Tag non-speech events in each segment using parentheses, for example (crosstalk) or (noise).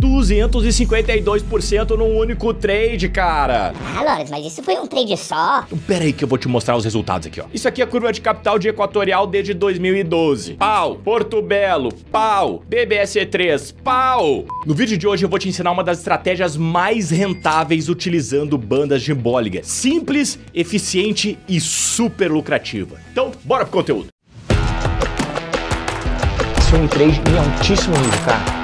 252% num único trade, cara. Ah, Lores, mas isso foi um trade só? Pera aí que eu vou te mostrar os resultados aqui, ó. Isso aqui é a curva de capital de Equatorial desde 2012. Pau, Porto Belo, pau, BBSE 3 pau. No vídeo de hoje eu vou te ensinar uma das estratégias mais rentáveis utilizando bandas de Bollinger. Simples, eficiente e super lucrativa. Então, bora pro conteúdo. Isso é um trade em altíssimo nível, cara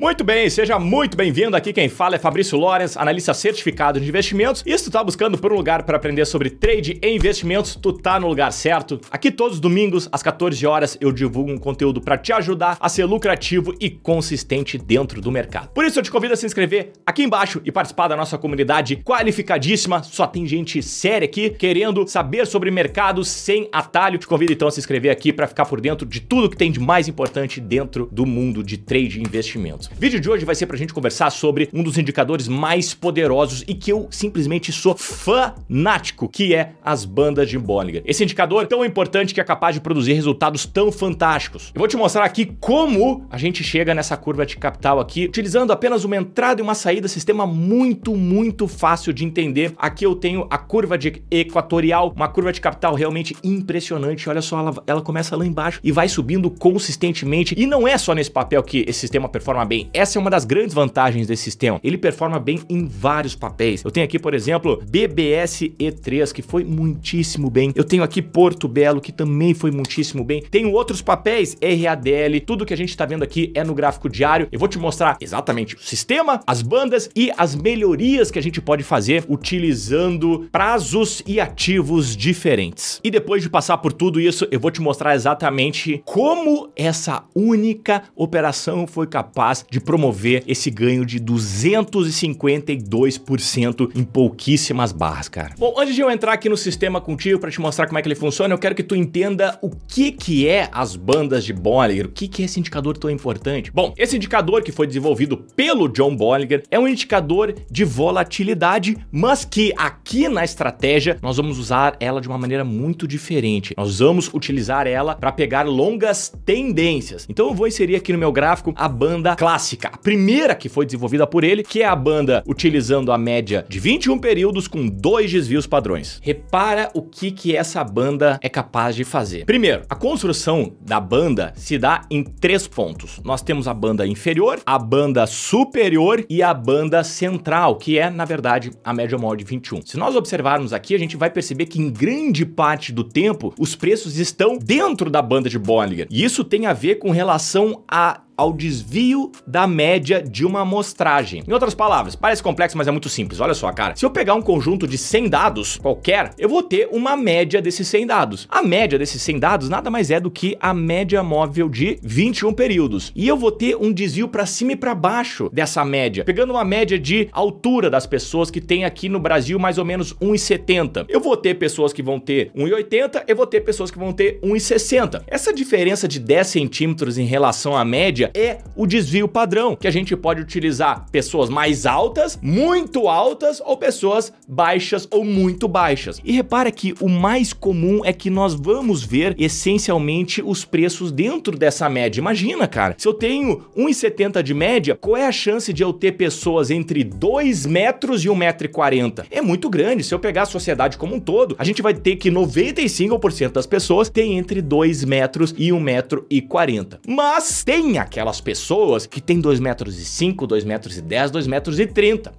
Muito bem, seja muito bem-vindo. Aqui quem fala é Fabrício Lorenz, analista certificado de investimentos. E se tu tá buscando por um lugar para aprender sobre trade e investimentos, tu tá no lugar certo. Aqui todos os domingos, às 14 horas, eu divulgo um conteúdo para te ajudar a ser lucrativo e consistente dentro do mercado. Por isso eu te convido a se inscrever aqui embaixo e participar da nossa comunidade qualificadíssima. Só tem gente séria aqui querendo saber sobre mercado sem atalho. Te convido então a se inscrever aqui para ficar por dentro de tudo que tem de mais importante dentro do mundo de trade e investimentos. O vídeo de hoje vai ser pra gente conversar sobre um dos indicadores mais poderosos e que eu simplesmente sou fanático, que é as bandas de Bollinger. Esse indicador tão importante que é capaz de produzir resultados tão fantásticos. Eu vou te mostrar aqui como a gente chega nessa curva de capital aqui, utilizando apenas uma entrada e uma saída, sistema muito, muito fácil de entender. Aqui eu tenho a curva de equatorial, uma curva de capital realmente impressionante. Olha só, ela, ela começa lá embaixo e vai subindo consistentemente. E não é só nesse papel que esse sistema performa bem, bem. Essa é uma das grandes vantagens desse sistema. Ele performa bem em vários papéis. Eu tenho aqui, por exemplo, BBS E3, que foi muitíssimo bem. Eu tenho aqui Porto Belo, que também foi muitíssimo bem. Tenho outros papéis, RADL, tudo que a gente está vendo aqui é no gráfico diário. Eu vou te mostrar exatamente o sistema, as bandas e as melhorias que a gente pode fazer utilizando prazos e ativos diferentes. E depois de passar por tudo isso, eu vou te mostrar exatamente como essa única operação foi capaz de promover esse ganho de 252% em pouquíssimas barras, cara. Bom, antes de eu entrar aqui no sistema contigo para te mostrar como é que ele funciona, eu quero que tu entenda o que que é as bandas de Bollinger, o que que é esse indicador tão importante. Bom, esse indicador que foi desenvolvido pelo John Bollinger é um indicador de volatilidade, mas que aqui na estratégia nós vamos usar ela de uma maneira muito diferente. Nós vamos utilizar ela para pegar longas tendências. Então eu vou inserir aqui no meu gráfico a banda clássica clássica, a primeira que foi desenvolvida por ele, que é a banda utilizando a média de 21 períodos com dois desvios padrões. Repara o que, que essa banda é capaz de fazer. Primeiro, a construção da banda se dá em três pontos. Nós temos a banda inferior, a banda superior e a banda central, que é, na verdade, a média maior de 21. Se nós observarmos aqui, a gente vai perceber que em grande parte do tempo, os preços estão dentro da banda de Bollinger. E isso tem a ver com relação a ao desvio da média de uma amostragem. Em outras palavras, parece complexo, mas é muito simples. Olha só, cara. Se eu pegar um conjunto de 100 dados qualquer, eu vou ter uma média desses 100 dados. A média desses 100 dados nada mais é do que a média móvel de 21 períodos. E eu vou ter um desvio para cima e para baixo dessa média, pegando uma média de altura das pessoas que tem aqui no Brasil mais ou menos 1,70. Eu vou ter pessoas que vão ter 1,80, eu vou ter pessoas que vão ter 1,60. Essa diferença de 10 centímetros em relação à média é o desvio padrão, que a gente pode utilizar pessoas mais altas, muito altas ou pessoas baixas ou muito baixas. E repara que o mais comum é que nós vamos ver essencialmente os preços dentro dessa média. Imagina, cara, se eu tenho 1,70 de média, qual é a chance de eu ter pessoas entre 2 metros e 1,40m? É muito grande. Se eu pegar a sociedade como um todo, a gente vai ter que 95% das pessoas tem entre 2 metros e 1,40m. Mas tem aqui aquelas pessoas que têm 2 metros e 5, 2 metros e metros e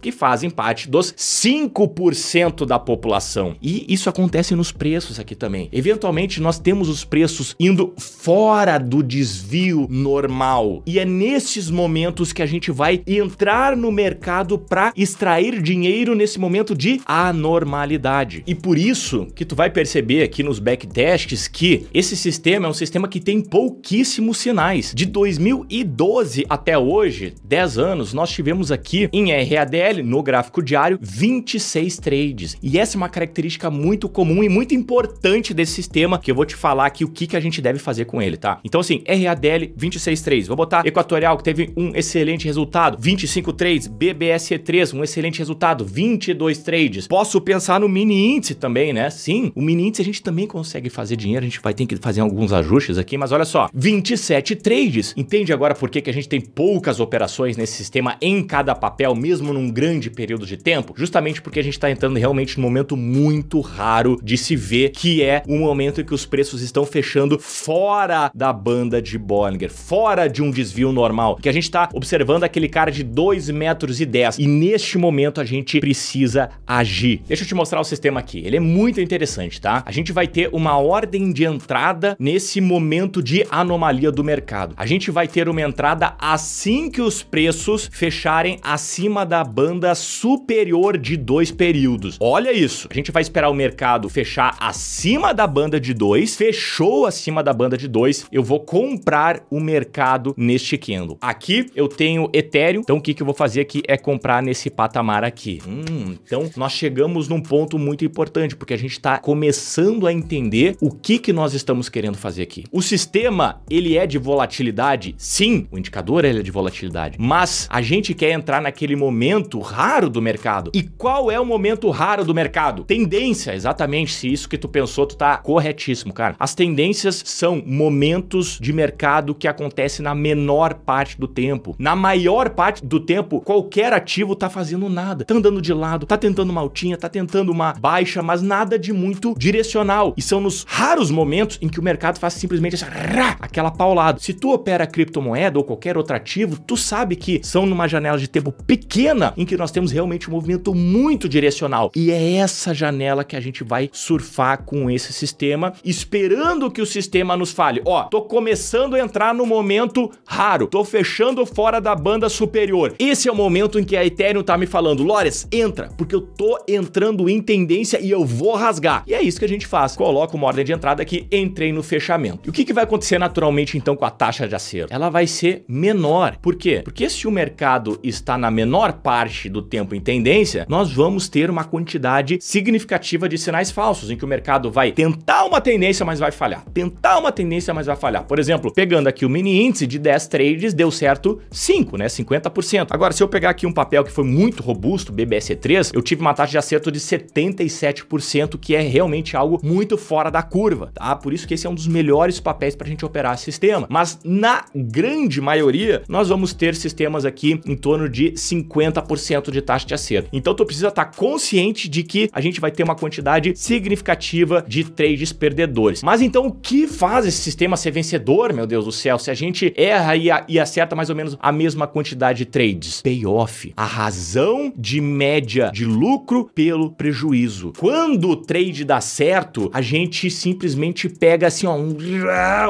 que fazem parte dos 5% da população. E isso acontece nos preços aqui também. Eventualmente nós temos os preços indo fora do desvio normal. E é nesses momentos que a gente vai entrar no mercado para extrair dinheiro nesse momento de anormalidade. E por isso que tu vai perceber aqui nos backtests que esse sistema é um sistema que tem pouquíssimos sinais. De 2000 2012 até hoje, 10 anos, nós tivemos aqui em RADL, no gráfico diário, 26 trades. E essa é uma característica muito comum e muito importante desse sistema, que eu vou te falar aqui o que, que a gente deve fazer com ele, tá? Então assim, RADL 26 trades. Vou botar Equatorial, que teve um excelente resultado, 25 trades. BBSE3, um excelente resultado, 22 trades. Posso pensar no mini índice também, né? Sim, o mini índice a gente também consegue fazer dinheiro, a gente vai ter que fazer alguns ajustes aqui, mas olha só, 27 trades, entende? entende agora por que, que a gente tem poucas operações nesse sistema em cada papel, mesmo num grande período de tempo? Justamente porque a gente está entrando realmente num momento muito raro de se ver, que é um momento em que os preços estão fechando fora da banda de Bollinger, fora de um desvio normal, que a gente está observando aquele cara de 2,10 metros e 10. E neste momento a gente precisa agir. Deixa eu te mostrar o sistema aqui. Ele é muito interessante, tá? A gente vai ter uma ordem de entrada nesse momento de anomalia do mercado. A gente vai ter ter uma entrada assim que os preços fecharem acima da banda superior de dois períodos. Olha isso. A gente vai esperar o mercado fechar acima da banda de dois. Fechou acima da banda de dois, eu vou comprar o mercado neste candle. Aqui eu tenho Ethereum, então o que, que eu vou fazer aqui é comprar nesse patamar aqui. Hum, então nós chegamos num ponto muito importante, porque a gente está começando a entender o que, que nós estamos querendo fazer aqui. O sistema, ele é de volatilidade? Sim, o indicador ele é de volatilidade, mas a gente quer entrar naquele momento raro do mercado. E qual é o momento raro do mercado? Tendência, exatamente, se isso que tu pensou, tu tá corretíssimo, cara. As tendências são momentos de mercado que acontece na menor parte do tempo. Na maior parte do tempo, qualquer ativo tá fazendo nada. Tá andando de lado, tá tentando uma altinha, tá tentando uma baixa, mas nada de muito direcional. E são nos raros momentos em que o mercado faz simplesmente essa, assim, aquela paulada. Se tu opera cripto criptomoeda ou qualquer outro ativo, tu sabe que são numa janela de tempo pequena em que nós temos realmente um movimento muito direcional. E é essa janela que a gente vai surfar com esse sistema, esperando que o sistema nos fale, ó, tô começando a entrar no momento raro, tô fechando fora da banda superior. Esse é o momento em que a Ethereum tá me falando, Lores, entra, porque eu tô entrando em tendência e eu vou rasgar. E é isso que a gente faz. Coloca uma ordem de entrada aqui, entrei no fechamento. E o que, que vai acontecer naturalmente então com a taxa de acerto? Ela ela vai ser menor. Por quê? Porque se o mercado está na menor parte do tempo em tendência, nós vamos ter uma quantidade significativa de sinais falsos, em que o mercado vai tentar uma tendência, mas vai falhar. Tentar uma tendência, mas vai falhar. Por exemplo, pegando aqui o mini índice de 10 trades, deu certo 5, né? 50%. Agora, se eu pegar aqui um papel que foi muito robusto, bbs 3 eu tive uma taxa de acerto de 77%, que é realmente algo muito fora da curva, tá? Por isso que esse é um dos melhores papéis para a gente operar sistema. Mas na grande maioria, nós vamos ter sistemas aqui em torno de 50% de taxa de acerto. Então tu precisa estar tá consciente de que a gente vai ter uma quantidade significativa de trades perdedores. Mas então o que faz esse sistema ser vencedor, meu Deus do céu? Se a gente erra e, a, e acerta mais ou menos a mesma quantidade de trades. Payoff, a razão de média de lucro pelo prejuízo. Quando o trade dá certo, a gente simplesmente pega assim ó, um,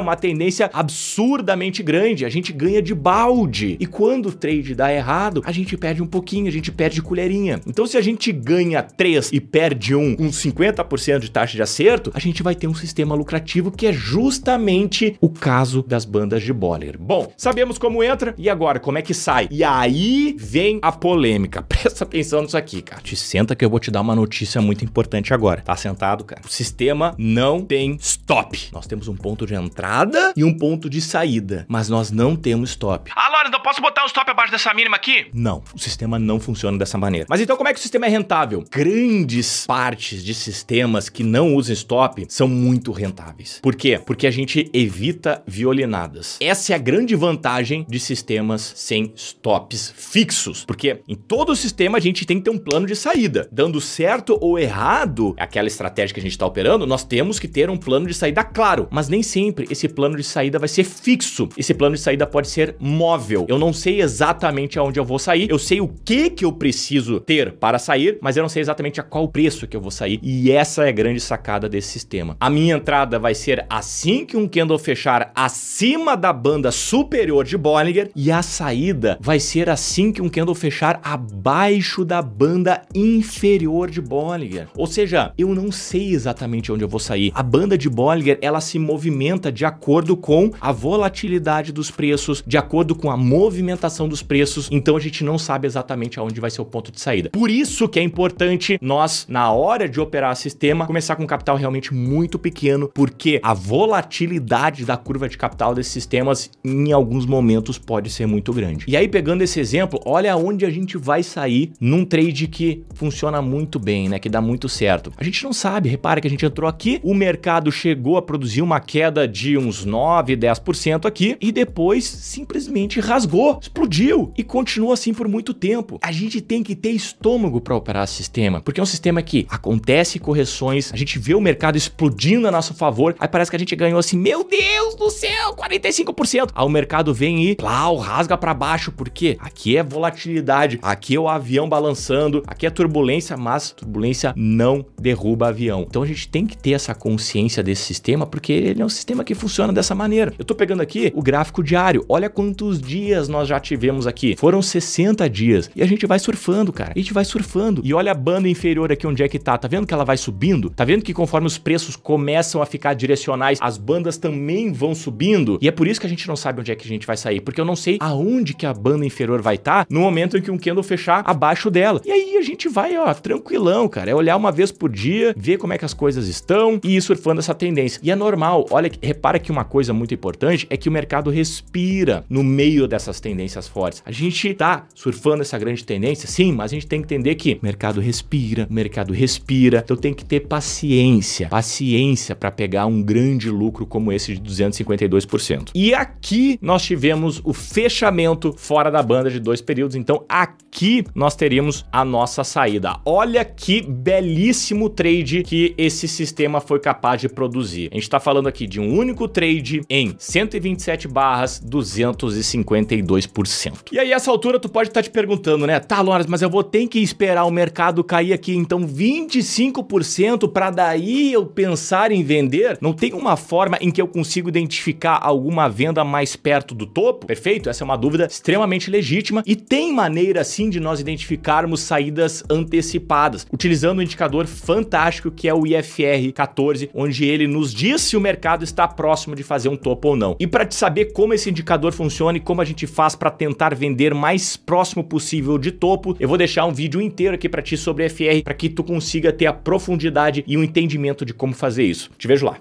uma tendência absurdamente grande grande, a gente ganha de balde. E quando o trade dá errado, a gente perde um pouquinho, a gente perde colherinha. Então se a gente ganha 3 e perde 1 com 50% de taxa de acerto, a gente vai ter um sistema lucrativo que é justamente o caso das bandas de Boller. Bom, sabemos como entra e agora como é que sai. E aí vem a polêmica. (laughs) Presta atenção nisso aqui, cara. Te senta que eu vou te dar uma notícia muito importante agora. Tá sentado, cara? O sistema não tem stop. Nós temos um ponto de entrada e um ponto de saída, mas nós nós não temos stop. Ah, Lorenzo, eu posso botar um stop abaixo dessa mínima aqui? Não, o sistema não funciona dessa maneira. Mas então como é que o sistema é rentável? Grandes partes de sistemas que não usam stop são muito rentáveis. Por quê? Porque a gente evita violinadas. Essa é a grande vantagem de sistemas sem stops fixos, porque em todo sistema a gente tem que ter um plano de saída. Dando certo ou errado é aquela estratégia que a gente está operando, nós temos que ter um plano de saída claro, mas nem sempre esse plano de saída vai ser fixo. Esse plano plano de saída pode ser móvel. Eu não sei exatamente aonde eu vou sair, eu sei o que que eu preciso ter para sair, mas eu não sei exatamente a qual preço que eu vou sair. E essa é a grande sacada desse sistema. A minha entrada vai ser assim que um candle fechar acima da banda superior de Bollinger e a saída vai ser assim que um candle fechar abaixo da banda inferior de Bollinger. Ou seja, eu não sei exatamente onde eu vou sair. A banda de Bollinger, ela se movimenta de acordo com a volatilidade do dos preços, de acordo com a movimentação dos preços, então a gente não sabe exatamente aonde vai ser o ponto de saída. Por isso que é importante nós, na hora de operar sistema, começar com um capital realmente muito pequeno, porque a volatilidade da curva de capital desses sistemas em alguns momentos pode ser muito grande. E aí pegando esse exemplo, olha onde a gente vai sair num trade que funciona muito bem, né, que dá muito certo. A gente não sabe, repara que a gente entrou aqui, o mercado chegou a produzir uma queda de uns 9, 10% aqui e depois depois simplesmente rasgou, explodiu e continua assim por muito tempo. A gente tem que ter estômago para operar esse sistema, porque é um sistema que acontece correções, a gente vê o mercado explodindo a nosso favor, aí parece que a gente ganhou assim, meu Deus do céu, 45%. Aí o mercado vem e plau, rasga para baixo, porque aqui é volatilidade, aqui é o avião balançando, aqui é turbulência, mas turbulência não derruba avião. Então a gente tem que ter essa consciência desse sistema, porque ele é um sistema que funciona dessa maneira. Eu tô pegando aqui o gráfico gráfico diário. Olha quantos dias nós já tivemos aqui. Foram 60 dias. E a gente vai surfando, cara. A gente vai surfando. E olha a banda inferior aqui onde é que tá. Tá vendo que ela vai subindo? Tá vendo que conforme os preços começam a ficar direcionais, as bandas também vão subindo? E é por isso que a gente não sabe onde é que a gente vai sair. Porque eu não sei aonde que a banda inferior vai estar tá no momento em que um candle fechar abaixo dela. E aí a gente vai, ó, tranquilão, cara. É olhar uma vez por dia, ver como é que as coisas estão e ir surfando essa tendência. E é normal. Olha, repara que uma coisa muito importante é que o mercado respira no meio dessas tendências fortes. A gente tá surfando essa grande tendência, sim, mas a gente tem que entender que o mercado respira, o mercado respira, então tem que ter paciência, paciência para pegar um grande lucro como esse de 252%. E aqui nós tivemos o fechamento fora da banda de dois períodos, então aqui nós teríamos a nossa saída. Olha que belíssimo trade que esse sistema foi capaz de produzir. A gente está falando aqui de um único trade em 127 barras barras, 252%. E aí, essa altura, tu pode estar tá te perguntando, né? Tá, Loras, mas eu vou ter que esperar o mercado cair aqui, então 25% para daí eu pensar em vender? Não tem uma forma em que eu consigo identificar alguma venda mais perto do topo? Perfeito? Essa é uma dúvida extremamente legítima e tem maneira sim de nós identificarmos saídas antecipadas, utilizando um indicador fantástico que é o IFR 14, onde ele nos diz se o mercado está próximo de fazer um topo ou não. E para te saber como esse indicador funciona e como a gente faz para tentar vender mais próximo possível de topo. Eu vou deixar um vídeo inteiro aqui para ti sobre FR para que tu consiga ter a profundidade e o um entendimento de como fazer isso. Te vejo lá.